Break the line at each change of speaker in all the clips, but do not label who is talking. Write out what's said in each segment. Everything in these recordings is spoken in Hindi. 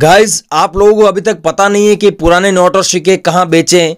गाइज़ आप लोगों को अभी तक पता नहीं है कि पुराने नोट और सिक्के कहाँ बेचें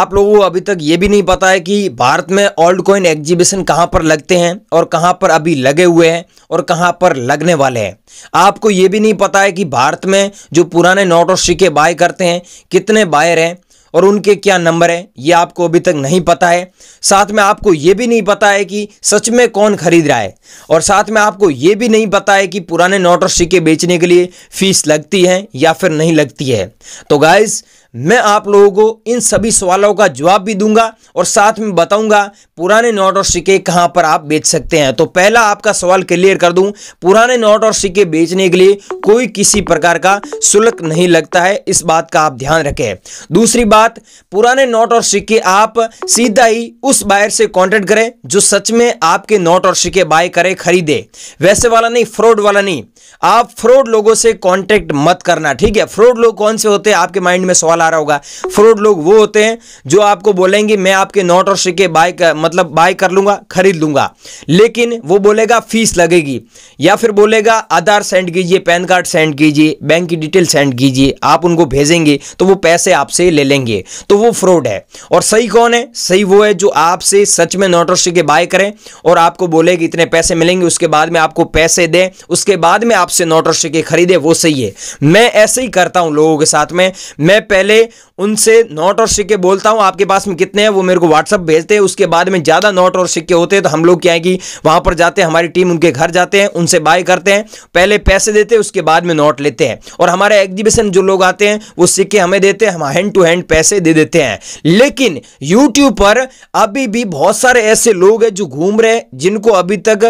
आप लोगों को अभी तक ये भी नहीं पता है कि भारत में ओल्ड कॉइन एग्जीबिशन कहाँ पर लगते हैं और कहाँ पर अभी लगे हुए हैं और कहाँ पर लगने वाले हैं आपको ये भी नहीं पता है कि भारत में जो पुराने नोट और सिक्के बाय करते हैं कितने बायर हैं और उनके क्या नंबर हैं ये आपको अभी तक नहीं पता है साथ में आपको ये भी नहीं पता है कि सच में कौन खरीद रहा है और साथ में आपको ये भी नहीं पता है कि पुराने नोट और सिक्के बेचने के लिए फ़ीस लगती है या फिर नहीं लगती है तो गाइज़ मैं आप लोगों को इन सभी सवालों का जवाब भी दूंगा और साथ में बताऊंगा पुराने नोट और सिक्के कहां पर आप बेच सकते हैं तो पहला आपका सवाल क्लियर कर दूं पुराने नोट और सिक्के बेचने के लिए कोई किसी प्रकार का शुल्क नहीं लगता है इस बात का आप ध्यान रखें दूसरी बात पुराने नोट और सिक्के आप सीधा ही उस बायर से कॉन्टेक्ट करें जो सच में आपके नोट और सिक्के बाय करे खरीदे वैसे वाला नहीं फ्रॉड वाला नहीं आप फ्रॉड लोगों से कॉन्टेक्ट मत करना ठीक है फ्रॉड लोग कौन से होते हैं आपके माइंड में सवाल आ रहा होगा फ्रॉड लोग वो होते हैं जो आपको बोलेंगे मैं आपके नोट और सिक्के बाय मतलब बाय कर लूंगा खरीद लूंगा लेकिन वो बोलेगा फीस लगेगी या फिर बोलेगा आधार सेंड कीजिए पैन कार्ड सेंड कीजिए बैंक की डिटेल सेंड कीजिए आप उनको भेजेंगे तो वो पैसे आपसे ले लेंगे तो वो फ्रॉड है और सही कौन है सही वो है जो आपसे सच में नोट और सिक्के बाय करें और आपको बोले कि इतने पैसे मिलेंगे उसके बाद में आपको पैसे दें उसके बाद में आपसे नोट और सिक्के खरीदे वो सही है मैं ऐसे ही करता हूं लोगों के साथ में मैं पहले Okay. उनसे नोट और सिक्के बोलता हूँ आपके पास में कितने हैं वो मेरे को व्हाट्सअप भेजते हैं उसके बाद में ज़्यादा नोट और सिक्के होते हैं तो हम लोग क्या है कि वहाँ पर जाते हैं हमारी टीम उनके घर जाते हैं उनसे बाय करते हैं पहले पैसे देते हैं उसके बाद में नोट लेते हैं और हमारे एग्जीबिशन जो लोग आते हैं वो सिक्के हमें देते हैं हम हैंड टू हैंड पैसे दे देते हैं लेकिन यूट्यूब पर अभी भी बहुत सारे ऐसे लोग हैं जो घूम रहे हैं जिनको अभी तक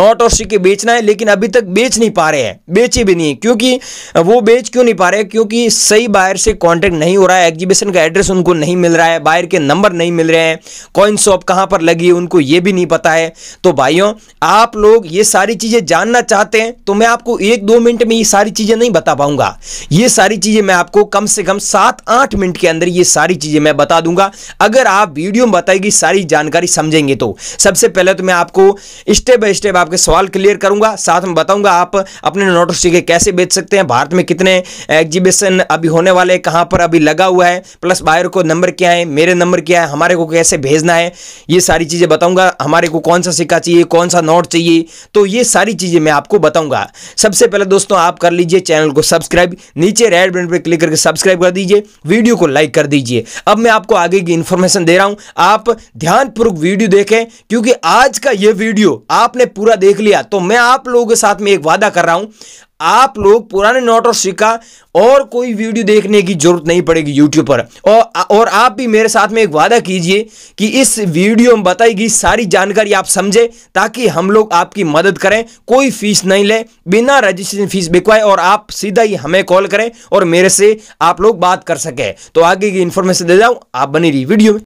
नोट और सिक्के बेचना है लेकिन अभी तक बेच नहीं पा रहे हैं बेचे भी नहीं क्योंकि वो बेच क्यों नहीं पा रहे क्योंकि सही बायर से कॉन्टेक्ट नहीं हो रहा है एग्जीबिशन का एड्रेस उनको नहीं मिल रहा है बायर के नंबर नहीं मिल रहे हैं कॉइन शॉप कहाँ पर लगी है उनको ये भी नहीं पता है तो भाइयों आप लोग ये सारी चीज़ें जानना चाहते हैं तो मैं आपको एक दो मिनट में ये सारी चीज़ें नहीं बता पाऊंगा ये सारी चीज़ें मैं आपको कम से कम सात आठ मिनट के अंदर ये सारी चीज़ें मैं बता दूंगा अगर आप वीडियो में बताएगी सारी जानकारी समझेंगे तो सबसे पहले तो मैं आपको स्टेप बाय स्टेप आपके सवाल क्लियर करूंगा साथ में बताऊंगा आप अपने नोटिस कैसे बेच सकते हैं भारत में कितने एग्जीबिशन अभी होने वाले कहां पर अभी लगा हुआ है प्लस बायर को नंबर क्या है मेरे नंबर क्या है हमारे को कैसे भेजना है ये सारी चीज़ें बताऊंगा हमारे को कौन सा सिक्का चाहिए कौन सा नोट चाहिए तो ये सारी चीज़ें मैं आपको बताऊंगा सबसे पहले दोस्तों आप कर लीजिए चैनल को सब्सक्राइब नीचे रेड बटन पर क्लिक करके सब्सक्राइब कर दीजिए वीडियो को लाइक कर दीजिए अब मैं आपको आगे की इन्फॉर्मेशन दे रहा हूँ आप ध्यानपूर्वक वीडियो देखें क्योंकि आज का ये वीडियो आपने पूरा देख लिया तो मैं आप लोगों के साथ में एक वादा कर रहा हूँ आप लोग पुराने नोट और सिक्का और कोई वीडियो देखने की जरूरत नहीं पड़ेगी यूट्यूब पर और और आप भी मेरे साथ में एक वादा कीजिए कि इस वीडियो में बताई गई सारी जानकारी आप समझे ताकि हम लोग आपकी मदद करें कोई फीस नहीं लें बिना रजिस्ट्रेशन फीस बिकवाए और आप सीधा ही हमें कॉल करें और मेरे से आप लोग बात कर सकें तो आगे की इन्फॉर्मेशन दे जाऊँ आप बनी रही वीडियो में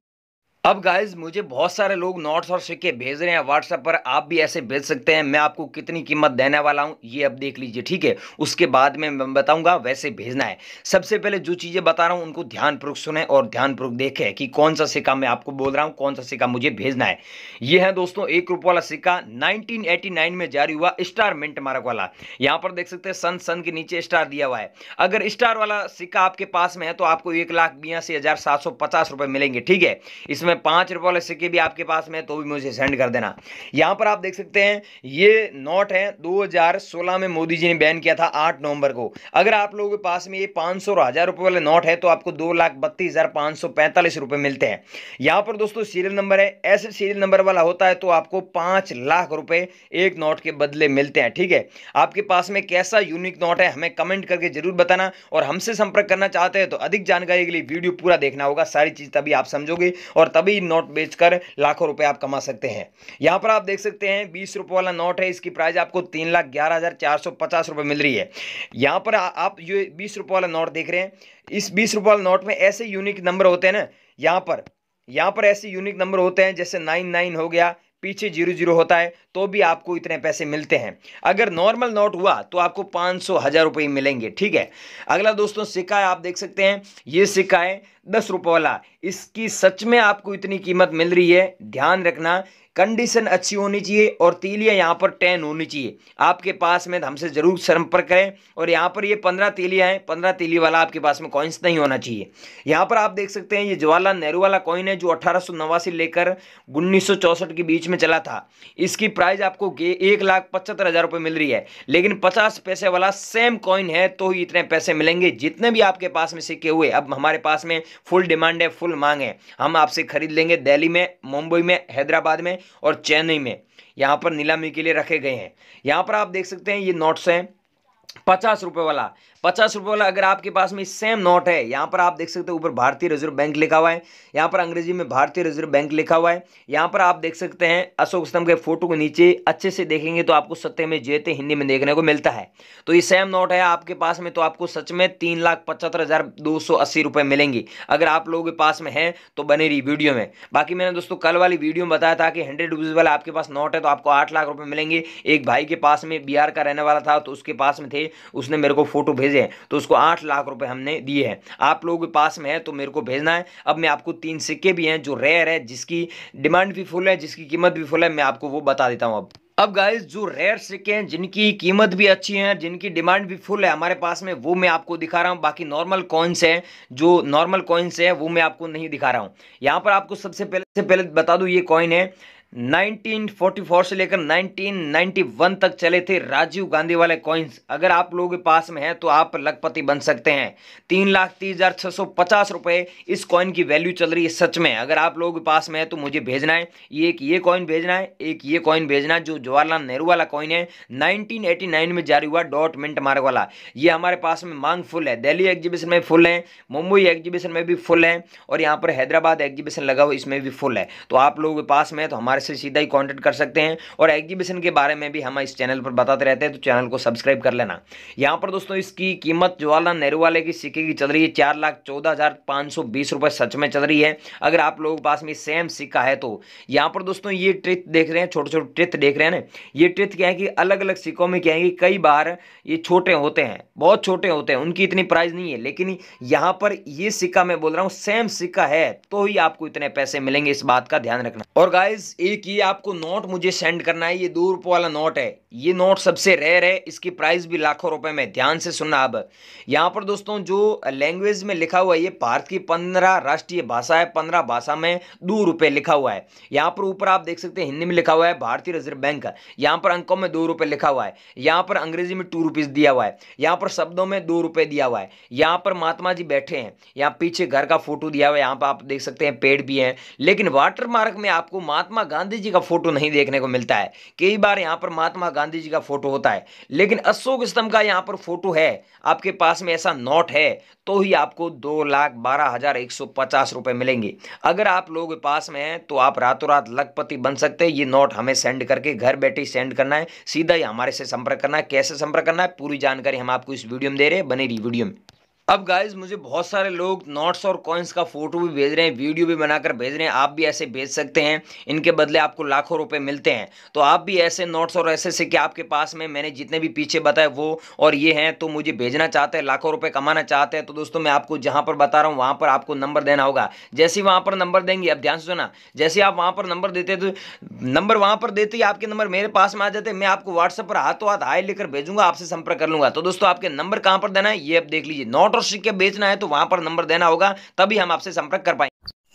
अब गाइज मुझे बहुत सारे लोग नोट्स और सिक्के भेज रहे हैं व्हाट्सएप पर आप भी ऐसे भेज सकते हैं मैं आपको कितनी कीमत देने वाला हूं ये अब देख लीजिए ठीक है उसके बाद में मैं बताऊंगा वैसे भेजना है सबसे पहले जो चीज़ें बता रहा हूं उनको ध्यानपूर्वक सुने और ध्यानपूर्वक देखें कि कौन सा सिक्का मैं आपको बोल रहा हूँ कौन सा सिक्का मुझे भेजना है ये है दोस्तों एक रुपये वाला सिक्का नाइनटीन में जारी हुआ स्टार मिंट मारक वाला यहाँ पर देख सकते हैं सन सन के नीचे स्टार दिया हुआ है अगर स्टार वाला सिक्का आपके पास में है तो आपको एक लाख बयासी मिलेंगे ठीक है इसमें उसमें पाँच रुपये वाले सिक्के भी आपके पास में तो भी मुझे सेंड कर देना यहाँ पर आप देख सकते हैं ये नोट है 2016 में मोदी जी ने बैन किया था 8 नवंबर को अगर आप लोगों के पास में ये पाँच सौ हज़ार रुपये वाले नोट है तो आपको दो लाख बत्तीस हज़ार पाँच सौ पैंतालीस रुपये मिलते हैं यहाँ पर दोस्तों सीरियल नंबर है ऐसे सीरियल नंबर वाला होता है तो आपको पाँच लाख रुपये एक नोट के बदले मिलते हैं ठीक है आपके पास में कैसा यूनिक नोट है हमें कमेंट करके जरूर बताना और हमसे संपर्क करना चाहते हैं तो अधिक जानकारी के लिए वीडियो पूरा देखना होगा सारी चीज़ तभी आप समझोगे और तब तभी नोट बेचकर लाखों रुपए आप कमा सकते हैं यहां पर आप देख सकते हैं बीस रुपए वाला नोट है इसकी प्राइस आपको तीन लाख ग्यारह हज़ार चार सौ पचास रुपए मिल रही है यहां पर आप ये बीस रुपए वाला नोट देख रहे हैं इस बीस रुपए वाला नोट में ऐसे यूनिक नंबर होते हैं ना यहां पर यहां पर ऐसे यूनिक नंबर होते हैं जैसे नाइन नाइन हो गया पीछे जीरो जीरो होता है तो भी आपको इतने पैसे मिलते हैं अगर नॉर्मल नोट हुआ तो आपको पाँच सौ हज़ार रुपये मिलेंगे ठीक है अगला दोस्तों सिक्का है आप देख सकते हैं ये सिक्का है दस रुपये वाला इसकी सच में आपको इतनी कीमत मिल रही है ध्यान रखना कंडीशन अच्छी होनी चाहिए और तीलियाँ यहाँ पर टेन होनी चाहिए आपके पास में हमसे ज़रूर संपर्क करें और यहाँ पर ये पंद्रह तीलियाँ हैं पंद्रह तीली वाला आपके पास में कॉइन्स नहीं होना चाहिए यहाँ पर आप देख सकते हैं ये जवाहरलाल नेहरू वाला कॉइन है जो अठारह लेकर उन्नीस के बीच में चला था इसकी प्राइस आपको एक लाख पचहत्तर हज़ार रुपये मिल रही है लेकिन पचास पैसे वाला सेम कॉइन है तो ही इतने पैसे मिलेंगे जितने भी आपके पास में सिक्के हुए अब हमारे पास में फुल डिमांड है फुल मांग है हम आपसे खरीद लेंगे दिल्ली में मुंबई में हैदराबाद में और चेन्नई में यहाँ पर नीलामी के लिए रखे गए हैं यहाँ पर आप देख सकते हैं ये नोट्स हैं पचास रुपए वाला पचास रुपए वाला अगर आपके पास में सेम नोट है यहाँ पर आप देख सकते हो ऊपर भारतीय रिजर्व बैंक लिखा हुआ है यहाँ पर अंग्रेजी में भारतीय रिजर्व बैंक लिखा हुआ है यहाँ पर आप देख सकते हैं अशोक स्तंभ के फोटो के नीचे अच्छे से देखेंगे तो आपको सत्य में जेते हिंदी में देखने को मिलता है तो ये सेम नोट है आपके पास में तो आपको सच में तीन लाख पचहत्तर हजार दो सौ अस्सी रुपए मिलेंगी अगर आप लोगों के पास में है तो बने रही वीडियो में बाकी मैंने दोस्तों कल वाली वीडियो में बताया था कि हंड्रेड रुपीज वाला आपके पास नोट है तो आपको आठ लाख रुपए मिलेंगे एक भाई के पास में बिहार का रहने वाला था तो उसके पास में थे थे उसने मेरे को फ़ोटो भेजे हैं तो उसको आठ लाख रुपए हमने दिए हैं आप लोगों के पास में है तो मेरे को भेजना है अब मैं आपको तीन सिक्के भी हैं जो रेयर है जिसकी डिमांड भी फुल है जिसकी कीमत भी फुल है मैं आपको वो बता देता हूँ अब अब गाइस जो रेयर सिक्के हैं जिनकी कीमत भी अच्छी है जिनकी डिमांड भी फुल है हमारे पास में वो मैं आपको दिखा रहा हूँ बाकी नॉर्मल कॉइन्स हैं जो नॉर्मल कॉइन्स हैं वो मैं आपको नहीं दिखा रहा हूँ यहाँ पर आपको सबसे पहले से पहले बता दूँ ये कॉइन है 1944 से लेकर 1991 तक चले थे राजीव गांधी वाले कॉइन्स अगर आप लोगों के पास में है तो आप लखपति बन सकते हैं तीन लाख तीस हज़ार छह सौ पचास रुपए इस कॉइन की वैल्यू चल रही है सच में अगर आप लोगों के पास में है तो मुझे भेजना है ये एक ये कॉइन भेजना है एक ये कॉइन भेजना है जो जवाहरलाल नेहरू वाला कॉइन है नाइनटीन में जारी हुआ डॉट मिंट मार्ग वाला ये हमारे पास में मांग फुल है दिल्ली एग्जीबिशन में फुल है मुंबई एग्जीबिशन में भी फुल है और यहाँ पर हैदराबाद एग्जीबिशन लगा हुआ इसमें भी फुल है तो आप लोगों के पास में है तो हमारे हमारे से सीधा ही कॉन्टेक्ट कर सकते हैं और एग्जीबिशन के बारे में भी हम इस चैनल पर बताते रहते हैं तो चैनल को सब्सक्राइब कर लेना यहाँ पर दोस्तों इसकी कीमत जवाहरलाल नेहरू वाले की सिक्के की चल रही है चार लाख चौदह हज़ार पाँच सौ बीस रुपये सच में चल रही है अगर आप लोगों के पास में सेम सिक्का है तो यहाँ पर दोस्तों ये ट्रिथ देख रहे हैं छोटे छोटे ट्रिथ देख रहे हैं ना ये ट्रिथ क्या है कि अलग अलग सिक्कों में क्या है कि कई बार ये छोटे होते हैं बहुत छोटे होते हैं उनकी इतनी प्राइस नहीं है लेकिन यहाँ पर ये सिक्का मैं बोल रहा हूँ सेम सिक्का है तो ही आपको इतने पैसे मिलेंगे इस बात का ध्यान रखना और गाइज ये एक ये आपको नोट मुझे सेंड करना है ये दो रुपये वाला नोट है ये नोट सबसे रेयर है इसकी प्राइस भी लाखों रुपए में ध्यान से सुनना अब यहाँ पर दोस्तों जो लैंग्वेज में लिखा हुआ है ये भारत की पंद्रह राष्ट्रीय भाषा है पंद्रह भाषा में दो रुपये लिखा हुआ है यहाँ पर ऊपर आप देख सकते हैं हिंदी में लिखा हुआ है भारतीय रिजर्व बैंक यहाँ पर अंकों में दो रुपये लिखा हुआ है यहाँ पर अंग्रेजी में टू रुपीज़ दिया हुआ है यहाँ पर शब्दों में दो रुपये दिया हुआ है यहाँ पर महात्मा जी बैठे हैं यहाँ पीछे घर का फोटो दिया हुआ है यहाँ पर आप देख सकते हैं पेड़ भी हैं लेकिन वाटरमार्क में आपको महात्मा गांधी गांधी जी का फोटो नहीं देखने को मिलता है कई बार यहाँ पर महात्मा गांधी जी का फोटो होता है लेकिन अशोक स्तंभ का यहाँ पर फोटो है आपके पास में ऐसा नोट है तो ही आपको दो लाख बारह हजार एक सौ पचास रुपये मिलेंगे अगर आप लोगों के पास में हैं तो आप रातों रात लखपति बन सकते हैं ये नोट हमें सेंड करके घर बैठे सेंड करना है सीधा ही हमारे से संपर्क करना है कैसे संपर्क करना है पूरी जानकारी हम आपको इस वीडियो में दे रहे हैं बने रही वीडियो में अब गाइज मुझे बहुत सारे लोग नोट्स और कॉइन्स का फोटो भी भेज रहे हैं वीडियो भी बनाकर भेज रहे हैं आप भी ऐसे भेज सकते हैं इनके बदले आपको लाखों रुपए मिलते हैं तो आप भी ऐसे नोट्स और ऐसे से कि आपके पास में मैंने जितने भी पीछे बताए वो और ये हैं तो मुझे भेजना चाहते हैं लाखों रुपये कमाना चाहते हैं तो दोस्तों मैं आपको जहाँ पर बता रहा हूँ वहाँ पर आपको नंबर देना होगा जैसे वहाँ पर नंबर देंगे अब ध्यान से सुना जैसे आप वहाँ पर नंबर देते तो नंबर वहाँ पर देते ही आपके नंबर मेरे पास में आ जाते मैं आपको व्हाट्सएप पर हाथों हाथ हाई लेकर भेजूंगा आपसे संपर्क कर लूँगा तो दोस्तों आपके नंबर कहाँ पर देना है ये आप देख लीजिए नोट सिक्के बेचना है तो वहां पर नंबर देना होगा तभी हम आपसे संपर्क कर पाएंगे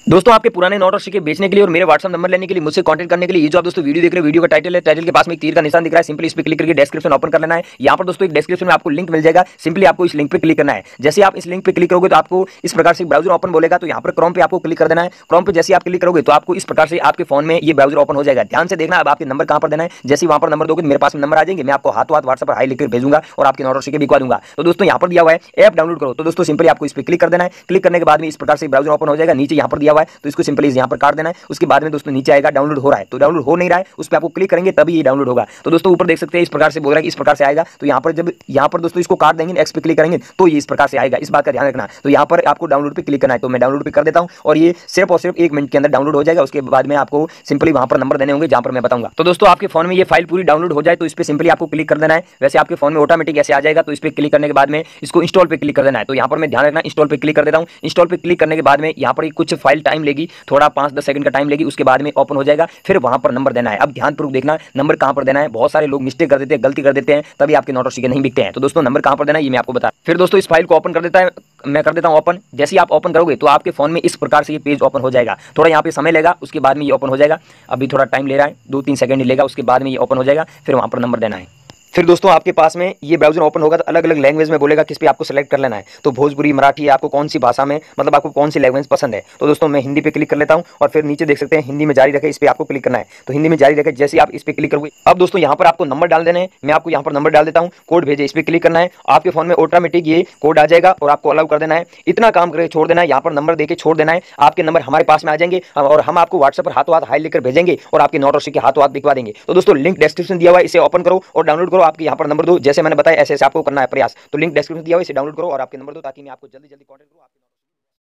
दोस्तों आपके पुराने नोट और सिक्के बेचने के लिए और मेरे व्हाट्सअप नंबर लेने के लिए मुझसे कांटेक्ट करने के लिए ये जो आप दोस्तों वीडियो देख रहे हैं वीडियो का टाइटल है टाइटल के पास में एक तीर का निशान दिख रहा है सिंपली इस पर क्लिक करके डिस्क्रिप्शन ओपन कर लेना है यहाँ पर दोस्तों एक डिस्क्रिप्शन में आपको लिंक मिल जाएगा सिंपली आपको इस लिंक पर क्लिक करना है जैसे आप इस लिंक पर क्लिक करोगे तो आपको इस प्रकार से ब्राउजर ओपन बोलेगा तो यहाँ पर क्रोम पर आपको क्लिक कर देना है क्रोम पर जैसे आप क्लिक करोगे तो आपको इस प्रकार से आपके फोन में ये ब्राउजर ओपन हो जाएगा ध्यान से देखना अब आपके नंबर कहाँ पर देना है जैसे वहाँ पर नंबर दोगे तो मेरे पास नंबर आ जाएंगे मैं आपको हाथों हाथ व्हाट्सअप पर हाई लिखकर भेजूंगा और आपके नोट और सिक्के बिकवा दूंगा तो दोस्तों यहाँ पर दिया हुआ है ऐप डाउनलोड करो तो दोस्तों सिंपली आपको इस पर क्लिक कर देना है क्लिक करने के बाद में इस प्रकार से ब्राउजर ओपन हो जाएगा नीचे यहाँ पर दिया हुआ है तो इसको सिंपली यहाँ पर काट देना है उसके बाद में दोस्तों नीचे आएगा डाउनलोड हो रहा है तो डाउनलोड हो नहीं रहा है उस पर आपको क्लिक करेंगे तभी ये डाउनलोड होगा तो दोस्तों ऊपर देख सकते हैं इस प्रकार से बोल रहा है इस प्रकार से आएगा तो यहाँ पर जब यहाँ पर दोस्तों इसको काट देंगे एक्स पे क्लिक करेंगे तो ये इस प्रकार से आएगा इस बात का ध्यान रखना तो यहाँ पर आपको डाउनलोड पर क्लिक करना है तो मैं डाउनलोड पर कर देता हूँ और ये सिर्फ और सिर्फ एक मिनट के अंदर डाउनलोड हो जाएगा उसके बाद में आपको सिंपली वहाँ पर नंबर देने होंगे जहाँ पर मैं बताऊंगा तो दोस्तों आपके फोन में ये फाइल पूरी डाउनलोड हो जाए तो इस पर सिंपली आपको क्लिक कर देना है वैसे आपके फोन में ऑटोमेटिक ऐसे आ जाएगा तो इस पर क्लिक करने के बाद में इसको इंस्टॉल पर क्लिक कर देना है तो यहाँ पर मैं ध्यान रखना इंस्टॉल पर क्लिक कर देता हूँ इंस्टॉल पर क्लिक करने के बाद में यहाँ पर कुछ फाइल टाइम लेगी थोड़ा पांच दस सेकंड का टाइम लेगी उसके बाद में ओपन हो जाएगा फिर वहां पर नंबर देना है अब ध्यानपूर्वक देखना नंबर कहाँ पर देना है बहुत सारे लोग मिस्टेक कर देते हैं गलती कर देते हैं तभी आपके नोट और सीखे नहीं बिकते हैं तो दोस्तों नंबर कहाँ पर देना है ये मैं आपको बता फिर दोस्तों इस फाइल को ओपन कर देता है मैं कर देता हूं ओपन जैसे ही आप ओपन करोगे तो आपके फोन में इस प्रकार से ये पेज ओपन हो जाएगा थोड़ा यहाँ पे समय लेगा उसके बाद में ये ओपन हो जाएगा अभी थोड़ा टाइम ले रहा है दो तीन सेकंड लेगा उसके बाद में ये ओपन हो जाएगा फिर वहां पर नंबर देना है फिर दोस्तों आपके पास में ये ब्राउजर ओपन होगा तो अलग अलग लैंग्वेज में बोलेगा किस पे आपको सेलेक्ट कर लेना है तो भोजपुरी मराठी आपको कौन सी भाषा में मतलब आपको कौन सी लैंग्वेज पसंद है तो दोस्तों मैं हिंदी पे क्लिक कर लेता हूँ और फिर नीचे देख सकते हैं हिंदी में जारी रखें इस पर आपको क्लिक करना है तो हिंदी में जारी रखें जैसे आप इस पर क्लिक करोगे अब दोस्तों यहाँ पर आपको नंबर डाल देना है मैं आपको यहाँ पर नंबर डाल देता हूँ कोड भेजे इस पर क्लिक करना है आपके फोन में ऑटोमेटिक ये कोड आ जाएगा और आपको अलाउ कर देना है इतना काम करके छोड़ देना है यहाँ पर नंबर देकर छोड़ देना है आपके नंबर हमारे पास में आ जाएंगे और हम आपको व्हाट्सएप पर हाथों हाथ हाई लेकर भेजेंगे और आपके नोटोशी के हाथों हाथ दिखवा देंगे तो दोस्तों लिंक डिस्क्रिप्शन दिया हुआ है इसे ओपन करो और डाउनलोड करो आपके यहाँ पर नंबर दो जैसे मैंने बताया ऐसे ऐसे आपको करना है प्रयास तो लिंक डिस्क्रिप्शन दिया हुआ इसे डाउनलोड करो और आपके नंबर दो ताकि मैं आपको जल्दी जल्दी कॉन्टेक्ट करूँ